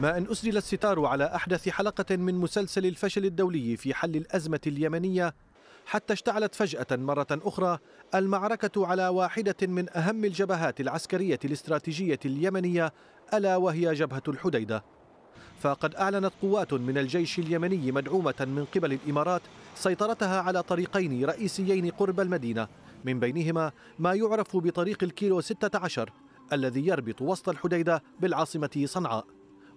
ما أن اسدل الستار على أحدث حلقة من مسلسل الفشل الدولي في حل الأزمة اليمنية حتى اشتعلت فجأة مرة أخرى المعركة على واحدة من أهم الجبهات العسكرية الاستراتيجية اليمنية ألا وهي جبهة الحديدة فقد أعلنت قوات من الجيش اليمني مدعومة من قبل الإمارات سيطرتها على طريقين رئيسيين قرب المدينة من بينهما ما يعرف بطريق الكيلو 16 الذي يربط وسط الحديدة بالعاصمة صنعاء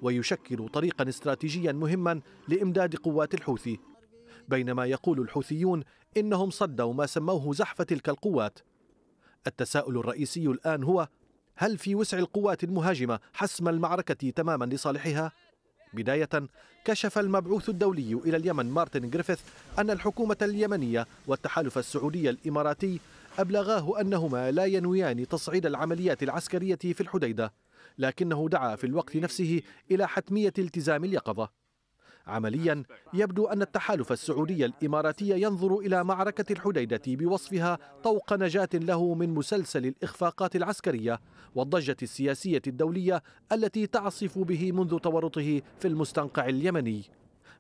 ويشكل طريقا استراتيجيا مهما لامداد قوات الحوثي بينما يقول الحوثيون انهم صدوا ما سموه زحف تلك القوات التساؤل الرئيسي الان هو هل في وسع القوات المهاجمه حسم المعركه تماما لصالحها بداية كشف المبعوث الدولي إلى اليمن مارتن جريفيث أن الحكومة اليمنية والتحالف السعودي الإماراتي أبلغاه أنهما لا ينويان تصعيد العمليات العسكرية في الحديدة لكنه دعا في الوقت نفسه إلى حتمية التزام اليقظة عمليا يبدو أن التحالف السعودي الإماراتي ينظر إلى معركة الحديدة بوصفها طوق نجاة له من مسلسل الإخفاقات العسكرية والضجة السياسية الدولية التي تعصف به منذ تورطه في المستنقع اليمني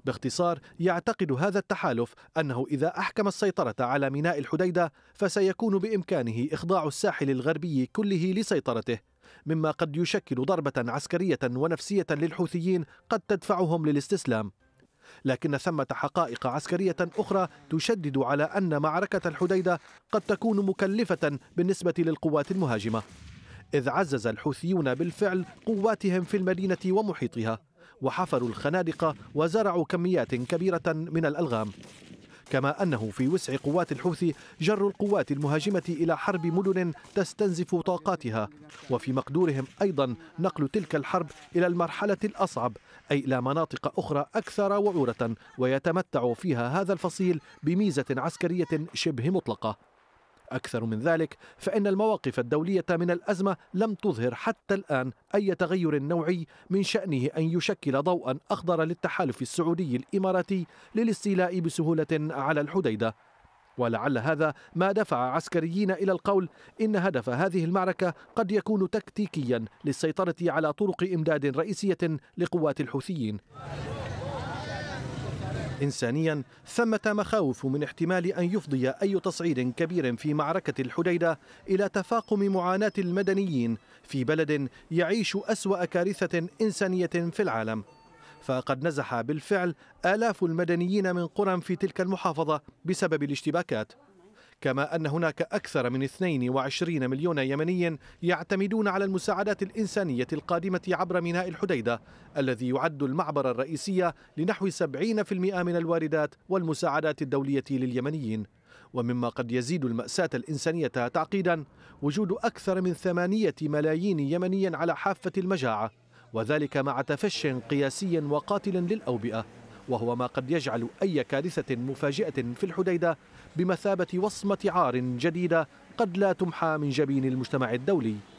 باختصار يعتقد هذا التحالف انه اذا احكم السيطره على ميناء الحديده فسيكون بامكانه اخضاع الساحل الغربي كله لسيطرته مما قد يشكل ضربة عسكرية ونفسية للحوثيين قد تدفعهم للاستسلام لكن ثمة حقائق عسكرية أخرى تشدد على أن معركة الحديدة قد تكون مكلفة بالنسبة للقوات المهاجمة إذ عزز الحوثيون بالفعل قواتهم في المدينة ومحيطها وحفروا الخنادق وزرعوا كميات كبيرة من الألغام كما أنه في وسع قوات الحوثي جر القوات المهاجمة إلى حرب مدن تستنزف طاقاتها وفي مقدورهم أيضا نقل تلك الحرب إلى المرحلة الأصعب أي إلى مناطق أخرى أكثر وعورة ويتمتع فيها هذا الفصيل بميزة عسكرية شبه مطلقة أكثر من ذلك فإن المواقف الدولية من الأزمة لم تظهر حتى الآن أي تغير نوعي من شأنه أن يشكل ضوءا أخضر للتحالف السعودي الإماراتي للاستيلاء بسهولة على الحديدة ولعل هذا ما دفع عسكريين الى القول ان هدف هذه المعركه قد يكون تكتيكيا للسيطره على طرق امداد رئيسيه لقوات الحوثيين إنسانيا ثمة مخاوف من احتمال أن يفضي أي تصعيد كبير في معركة الحديدة إلى تفاقم معاناة المدنيين في بلد يعيش أسوأ كارثة إنسانية في العالم فقد نزح بالفعل آلاف المدنيين من قرى في تلك المحافظة بسبب الاشتباكات كما أن هناك أكثر من 22 مليون يمني يعتمدون على المساعدات الإنسانية القادمة عبر ميناء الحديدة الذي يعد المعبر الرئيسي لنحو 70% من الواردات والمساعدات الدولية لليمنيين ومما قد يزيد المأساة الإنسانية تعقيدا وجود أكثر من ثمانية ملايين يمني على حافة المجاعة وذلك مع تفش قياسي وقاتل للأوبئة وهو ما قد يجعل أي كارثة مفاجئة في الحديدة بمثابة وصمة عار جديدة قد لا تمحى من جبين المجتمع الدولي